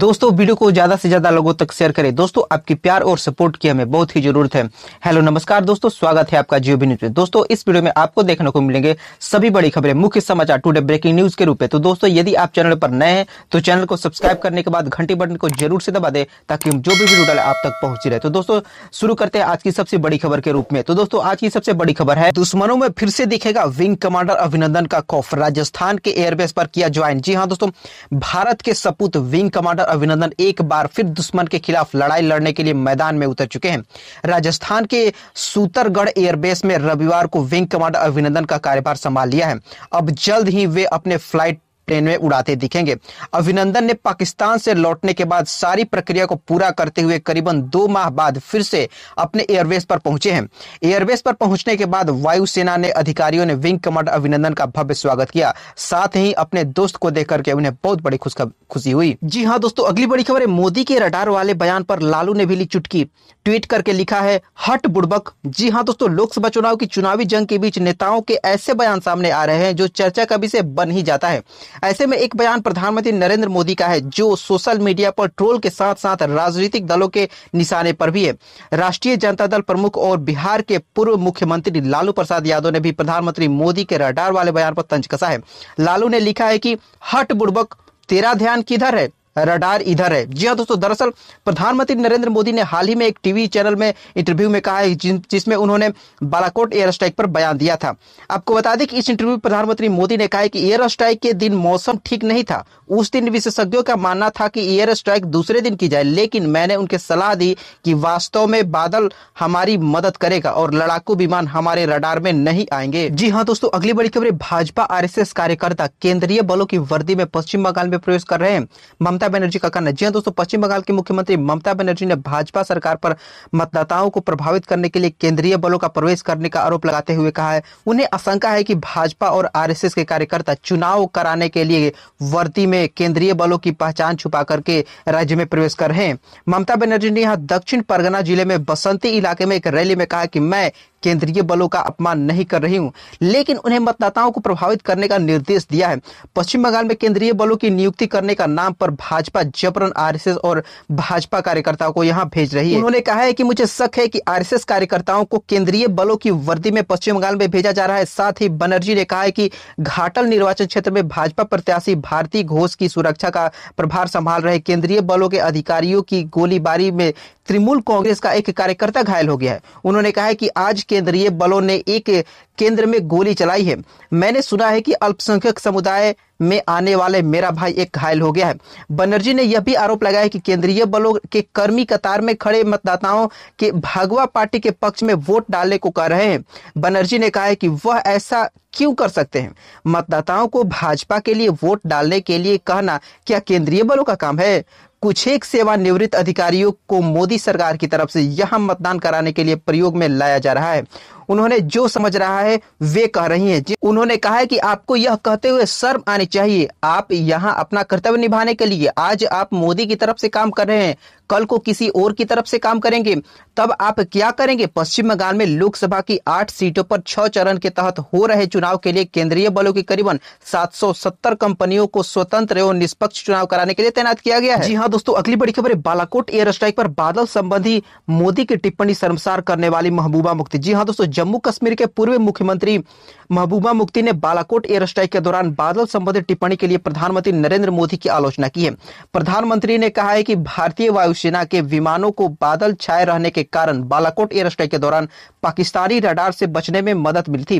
दोस्तों वीडियो को ज्यादा से ज्यादा लोगों तक शेयर करें दोस्तों आपकी प्यार और सपोर्ट की हमें बहुत ही जरूरत है हेलो नमस्कार दोस्तों स्वागत है आपका जियो न्यूज में दोस्तों इस वीडियो में आपको देखने को मिलेंगे सभी बड़ी खबरें मुख्य समाचार टुडे ब्रेकिंग न्यूज के रूप में तो दोस्तों यदि आप चैनल पर नए हैं तो चैनल को सब्सक्राइब करने के बाद घंटी बटन को जरूर से दबा दे ताकि हम जो भी वीडियो डाले आप तक पहुंची रहे तो दोस्तों शुरू करते हैं आज की सबसे बड़ी खबर के रूप में तो दोस्तों आज की सबसे बड़ी खबर है दुश्मनों में फिर से दिखेगा विंग कमांडर अभिनंदन का खौफ राजस्थान के एयरबेस पर किया ज्वाइन जी हाँ दोस्तों भारत के सपूत विंग कमांडर अभिनंदन एक बार फिर दुश्मन के खिलाफ लड़ाई लड़ने के लिए मैदान में उतर चुके हैं राजस्थान के सूतरगढ़ एयरबेस में रविवार को विंग कमांडर अभिनंदन का कार्यभार संभाल लिया है अब जल्द ही वे अपने फ्लाइट ट्रेन में उड़ाते दिखेंगे अभिनंदन ने पाकिस्तान से लौटने के बाद सारी प्रक्रिया को पूरा करते हुए करीबन दो माह बाद फिर से अपने एयरबेस पर पहुंचे हैं एयरबेस पर पहुंचने के बाद वायुसेना ने अधिकारियों ने विंग कमांडर अभिनंदन का भव्य स्वागत किया साथ ही अपने दोस्त को देख करके उन्हें बहुत बड़ी खुशी हुई जी हाँ दोस्तों अगली बड़ी खबर है मोदी के रडार वाले बयान पर लालू ने भी ली चुटकी ट्वीट करके लिखा है हट बुड़बक जी हाँ दोस्तों लोकसभा चुनाव की चुनावी जंग के बीच नेताओं के ऐसे बयान सामने आ रहे हैं जो चर्चा का विषय बन ही जाता है ऐसे में एक बयान प्रधानमंत्री नरेंद्र मोदी का है जो सोशल मीडिया पर ट्रोल के साथ साथ राजनीतिक दलों के निशाने पर भी है राष्ट्रीय जनता दल प्रमुख और बिहार के पूर्व मुख्यमंत्री लालू प्रसाद यादव ने भी प्रधानमंत्री मोदी के रडार वाले बयान पर तंज कसा है लालू ने लिखा है कि हट बुड़बक तेरा ध्यान किधर है रडार इधर है जी हाँ दोस्तों दरअसल प्रधानमंत्री नरेंद्र मोदी ने हाल ही में एक टीवी चैनल में इंटरव्यू में कहा है जिसमें उन्होंने बालाकोट एयर स्ट्राइक पर बयान दिया था आपको बता दें कि इस इंटरव्यू में प्रधानमंत्री मोदी ने कहा है कि एयर स्ट्राइक के दिन मौसम ठीक नहीं था उस दिन विशेषज्ञों का मानना था कि एयर स्ट्राइक दूसरे दिन की जाए लेकिन मैंने उनके सलाह दी कि वास्तव में बादल हमारी मदद करेगा और लड़ाकू विमान हमारे रडार में नहीं आएंगे जी हाँ दोस्तों अगली बड़ी खबर भाजपा आरएसएस कार्यकर्ता केंद्रीय बलों की वर्दी में पश्चिम बंगाल में प्रवेश कर रहे हैं ममता ममता बनर्जी का कहना जी हाँ दोस्तों पश्चिम बंगाल की मुख्यमंत्री ममता बनर्जी ने भाजपा सरकार पर मतदाताओं को प्रभावित करने के लिए केंद्रीय बलों का प्रवेश करने का आरोप लगाते हुए कहा है उन्हें आशंका है कि भाजपा और आरएसएस के कार्यकर्ता चुनाव कराने के लिए वर्दी में केंद्रीय बलों की पहचान छुपा करके राज्य में प्रवेश कर रहे हैं ममता बनर्जी ने यहाँ दक्षिण परगना जिले में बसंती इलाके में एक रैली में कहा कि मैं केंद्रीय बलों का अपमान नहीं कर रही हूं लेकिन उन्हें मतदाताओं को प्रभावित करने का निर्देश दिया है पश्चिम बंगाल में केंद्रीय बलों की नियुक्ति करने का नाम पर भाजपा जबरन आरएसएस और भाजपा कार्यकर्ताओं को यहाँ भेज रही है उन्होंने कहा है कि मुझे शक है कि आरएसएस कार्यकर्ताओं को केंद्रीय बलों की वर्दी में पश्चिम बंगाल में भेजा जा रहा है साथ ही बनर्जी ने कहा है कि घाटल निर्वाचन क्षेत्र में भाजपा प्रत्याशी भारती घोष की सुरक्षा का प्रभार संभाल रहे केंद्रीय बलों के अधिकारियों की गोलीबारी में तृणमूल कांग्रेस का एक कार्यकर्ता घायल हो गया है उन्होंने कहा है कि आज के केंद्रीय बलों ने एक केंद्र में गोली चलाई है मैंने सुना है कि अल्पसंख्यक समुदाय में आने वाले मेरा भाई एक घायल हो गया है बनर्जी ने यह भी आरोप लगाया कि केंद्रीय बलों के कर्मी कतार में खड़े मतदाताओं के भगवा पार्टी के पक्ष में वोट डालने को कह रहे हैं बनर्जी ने कहा है कि वह ऐसा क्यों कर सकते हैं मतदाताओं को भाजपा के लिए वोट डालने के लिए कहना क्या केंद्रीय बलों का काम है कुछ एक सेवानिवृत्त अधिकारियों को मोदी सरकार की तरफ से यहां मतदान कराने के लिए प्रयोग में लाया जा रहा है उन्होंने जो समझ रहा है वे कह रही है उन्होंने कहा है कि आपको यह कहते हुए शर्म आनी चाहिए आप यहाँ अपना कर्तव्य निभाने के लिए आज आप मोदी की तरफ से काम कर रहे हैं कल को किसी और की तरफ से काम करेंगे तब आप क्या करेंगे पश्चिम बंगाल में लोकसभा की आठ सीटों पर छह चरण के तहत हो रहे चुनाव के लिए केंद्रीय बलों की करीबन 770 कंपनियों को स्वतंत्र एवं निष्पक्ष चुनाव कराने के लिए तैनात किया गया है जी हाँ दोस्तों अगली बड़ी खबर है बालाकोट एयर स्ट्राइक पर बादल संबंधी मोदी की टिप्पणी शर्मसार करने वाली महबूबा मुफ्ती जी हाँ दोस्तों जम्मू कश्मीर के पूर्व मुख्यमंत्री महबूबा मुफ्ती ने बालाकोट एयर स्ट्राइक के दौरान बादल संबंधित टिप्पणी के लिए प्रधानमंत्री नरेंद्र मोदी की आलोचना की है प्रधानमंत्री ने कहा है कि भारतीय वायुसेना के विमानों को बादल छाए रहने के कारण बालाकोट एयर स्ट्राइक के दौरान पाकिस्तानी रडार से बचने में मदद मिली थी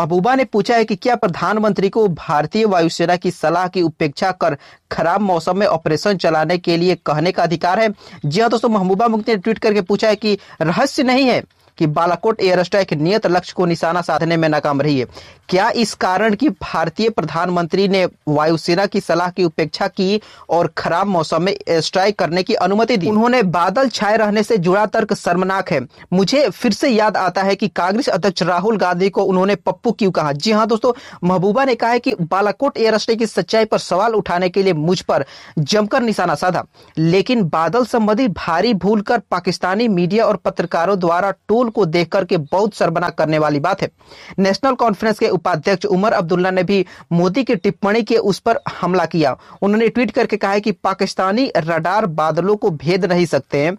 महबूबा ने पूछा है कि क्या प्रधानमंत्री को भारतीय वायुसेना की सलाह की उपेक्षा कर खराब मौसम में ऑपरेशन चलाने के लिए कहने का अधिकार है जी हाँ दोस्तों महबूबा मुफ्ती ने ट्वीट करके पूछा है कि रहस्य नहीं है कि बालाकोट एयर स्ट्राइक नियत लक्ष्य को निशाना साधने में नाकाम रही है क्या इस कारण कि भारतीय प्रधानमंत्री ने वायुसेना की सलाह की उपेक्षा की और खराब मौसम में स्ट्राइक करने की अनुमति दी उन्होंने बादल छाए रहने से जुड़ा तर्क शर्मनाक है मुझे फिर से याद आता है कि कांग्रेस अध्यक्ष राहुल गांधी को उन्होंने पप्पू क्यों कहा जी हाँ दोस्तों महबूबा ने कहा है कि बालाकोट एयर स्ट्राइक की सच्चाई पर सवाल उठाने के लिए मुझ पर जमकर निशाना साधा लेकिन बादल संबंधी भारी भूल कर पाकिस्तानी मीडिया और पत्रकारों द्वारा टोल को देख करके बहुत शर्मनाक करने वाली बात है नेशनल कॉन्फ्रेंस के उपाध्यक्ष उमर अब्दुल्ला ने भी मोदी की टिप्पणी के उस पर हमला किया उन्होंने ट्वीट करके कहा है कि पाकिस्तानी रडार बादलों को भेद नहीं सकते हैं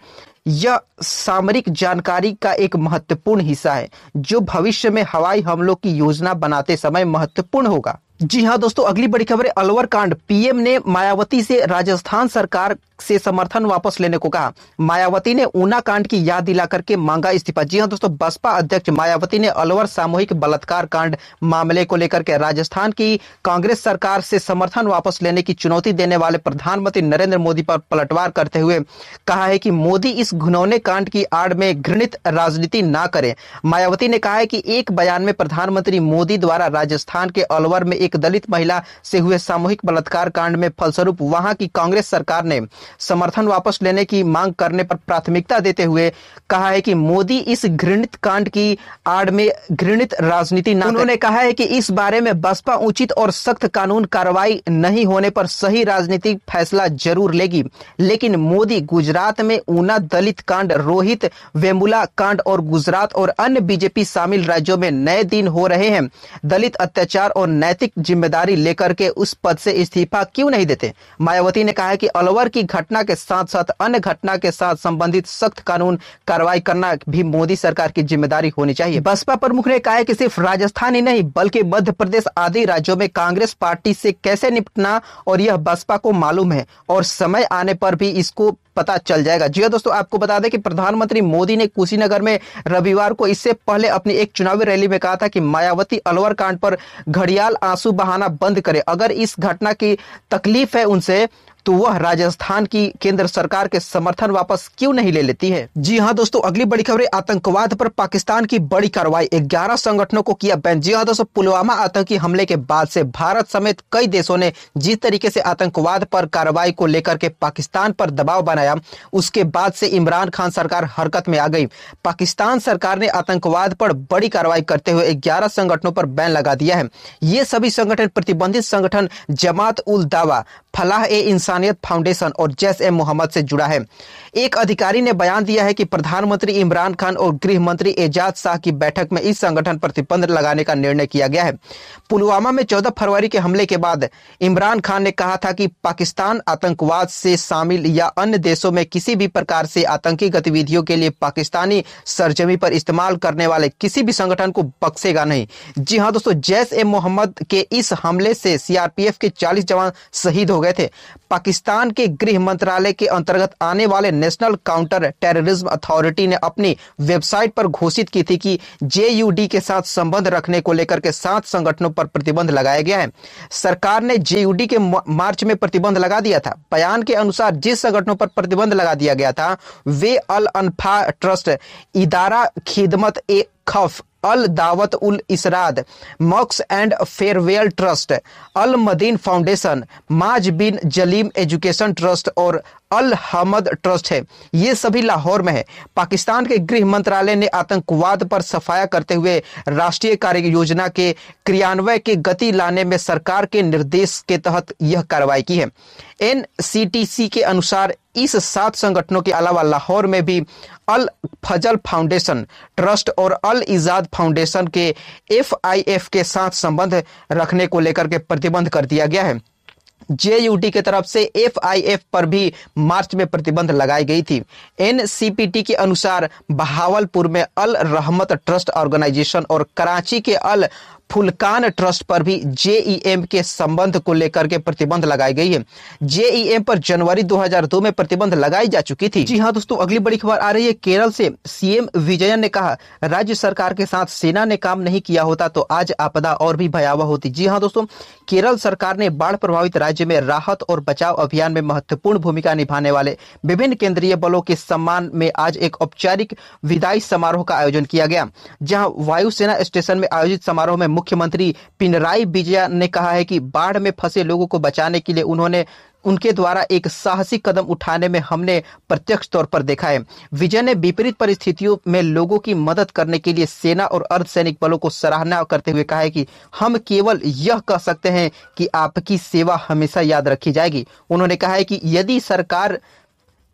यह सामरिक जानकारी का एक महत्वपूर्ण हिस्सा है जो भविष्य में हवाई हमलों की योजना बनाते समय महत्वपूर्ण होगा जी हाँ दोस्तों अगली बड़ी खबर है अलवर कांड पीएम ने मायावती से राजस्थान सरकार से समर्थन वापस लेने को कहा मायावती ने ऊना कांड की याद दिला करके मांगा इस्तीफा जी हाँ दोस्तों बसपा अध्यक्ष मायावती ने अलवर सामूहिक बलात्कार कांड मामले को लेकर के राजस्थान की कांग्रेस सरकार से समर्थन वापस लेने की चुनौती देने वाले प्रधानमंत्री नरेंद्र मोदी पर पलटवार करते हुए कहा है कि मोदी इस घुनौने कांड की आड़ में घृणित राजनीति ना करें मायावती ने कहा है कि एक बयान में प्रधानमंत्री मोदी द्वारा राजस्थान के अलवर में एक दलित महिला से हुए सामूहिक बलात्कार कांड में फलस्वरूप वहां की कांग्रेस सरकार ने समर्थन वापस लेने की मांग करने पर प्राथमिकता देते हुए कहा है कि मोदी इस घृणित कांड की आड़ में घृणित राजनीति न उन्होंने कहा है कि इस बारे में बसपा उचित और सख्त कानून कार्रवाई नहीं होने पर सही राजनीतिक फैसला जरूर लेगी लेकिन मोदी गुजरात में ऊना दलित कांड रोहित वेमुला कांड और गुजरात और अन्य बीजेपी शामिल राज्यों में नए दिन हो रहे हैं दलित अत्याचार और नैतिक जिम्मेदारी लेकर के उस पद से इस्तीफा क्यों नहीं देते मायावती ने कहा कि अलवर की घटना घटना के साथ साथ अन्य घटना के साथ संबंधित सख्त कानून कार्रवाई करना भी मोदी सरकार की जिम्मेदारी होनी चाहिए बसपा प्रमुख ने कहा कि सिर्फ राजस्थान ही नहीं बल्कि मध्य प्रदेश आदि राज्यों में कांग्रेस पार्टी से कैसे निपटना और यह बसपा को मालूम है और समय आने पर भी इसको पता चल जाएगा जी हाँ दोस्तों आपको बता दें कि प्रधानमंत्री मोदी ने कुशीनगर में रविवार को इससे पहले अपनी एक चुनावी रैली में कहा था कि मायावती अलवर कांड पर घड़ियाल आंसू बहाना बंद करे अगर इस घटना की तकलीफ है उनसे तो वह राजस्थान की केंद्र सरकार के समर्थन वापस क्यों नहीं ले लेती है जी हाँ दोस्तों अगली बड़ी खबर आतंकवाद पर पाकिस्तान की बड़ी कार्रवाई 11 संगठनों को किया बैन जी हाँ दोस्तों पुलवामा आतंकी हमले के बाद से भारत समेत कई देशों ने जिस तरीके से आतंकवाद पर कार्रवाई को लेकर के पाकिस्तान पर दबाव बनाया आया उसके बाद से इमरान खान सरकार हरकत में आ गई पाकिस्तान सरकार ने आतंकवाद पर बड़ी कार्रवाई करते हुए ग्यारह संगठनों पर बैन लगा दिया है ये सभी संगठन प्रतिबंधित संगठन जमात उल दावा फलाह ए इंसानियत फाउंडेशन और जैस ए मोहम्मद से जुड़ा है एक अधिकारी ने बयान दिया है कि प्रधानमंत्री इमरान खान और गृह मंत्री एजाज शाह की बैठक में इस संगठन प्रतिबंध लगाने का निर्णय किया गया है पुलवामा में 14 फरवरी के हमले के बाद इमरान खान ने कहा था कि पाकिस्तान आतंकवाद से शामिल या अन्य देशों में किसी भी प्रकार से आतंकी गतिविधियों के लिए पाकिस्तानी सरजमी पर इस्तेमाल करने वाले किसी भी संगठन को बक्सेगा नहीं जी हाँ दोस्तों जैश ए मोहम्मद के इस हमले से सीआरपीएफ के चालीस जवान शहीद हो गए थे पाकिस्तान के गृह मंत्रालय के अंतर्गत आने वाले नेशनल काउंटर टेररिज्म अथॉरिटी ने अपनी वेबसाइट पर घोषित की थी कि जेयूडी के साथ संबंध रखने को लेकर के सात संगठनों पर प्रतिबंध लगाया गया है सरकार ने जेयूडी के मार्च में प्रतिबंध लगा दिया था बयान के अनुसार जिस संगठनों पर प्रतिबंध लगा दिया गया था वे अल अनफा ट्रस्ट इदारा खिदमत ए खफ अल दावत उल इसराद मॉक्स एंड फेयरवेल ट्रस्ट अल मदीन फाउंडेशन माज बिन जलीम एजुकेशन ट्रस्ट और अल हमद ट्रस्ट है ये सभी लाहौर में है पाकिस्तान के गृह मंत्रालय ने आतंकवाद पर सफाया करते हुए राष्ट्रीय कार्य योजना के क्रियान्वयन की गति लाने में सरकार के निर्देश के तहत यह कार्रवाई की है एनसीटीसी के अनुसार इस सात संगठनों के अलावा लाहौर में भी अल फजल फाउंडेशन ट्रस्ट और अल इजाद फाउंडेशन के एफ के साथ संबंध रखने को लेकर के प्रतिबंध कर दिया गया है जेयूटी की तरफ से एफ पर भी मार्च में प्रतिबंध लगाई गई थी एनसीपीटी के अनुसार बहावलपुर में अल रहमत ट्रस्ट ऑर्गेनाइजेशन और कराची के अल फुलकान ट्रस्ट पर भी जेईएम के संबंध को लेकर के प्रतिबंध लगाई गई है जेईएम पर जनवरी 2002 में प्रतिबंध लगाई जा चुकी थी जी हाँ दोस्तों अगली बड़ी खबर आ रही है केरल से सीएम विजयन ने कहा राज्य सरकार के साथ सेना ने काम नहीं किया होता तो आज आपदा और भी भयावह होती जी हाँ दोस्तों केरल सरकार ने बाढ़ प्रभावित राज्य में राहत और बचाव अभियान में महत्वपूर्ण भूमिका निभाने वाले विभिन्न केंद्रीय बलों के सम्मान में आज एक औपचारिक विदाई समारोह का आयोजन किया गया जहां वायुसेना स्टेशन में आयोजित समारोह में मुख्यमंत्री पिनराई विजय ने कहा है कि बाढ़ में फंसे लोगों को बचाने के लिए उन्होंने उनके द्वारा एक साहसिक कदम उठाने में हमने प्रत्यक्ष तौर पर देखा है विजय ने विपरीत परिस्थितियों में लोगों की मदद करने के लिए सेना और अर्धसैनिक बलों को सराहना करते हुए कहा है कि हम केवल यह कह सकते हैं कि आपकी सेवा हमेशा याद रखी जाएगी उन्होंने कहा है कि यदि सरकार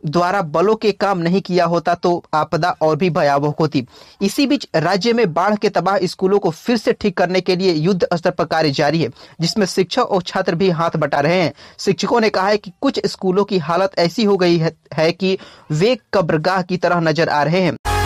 द्वारा बलों के काम नहीं किया होता तो आपदा और भी भयावह होती इसी बीच राज्य में बाढ़ के तबाह स्कूलों को फिर से ठीक करने के लिए युद्ध स्तर पर कार्य जारी है जिसमें शिक्षक और छात्र भी हाथ बटा रहे हैं शिक्षकों ने कहा है कि कुछ स्कूलों की हालत ऐसी हो गई है, है कि वे कब्रगाह की तरह नजर आ रहे हैं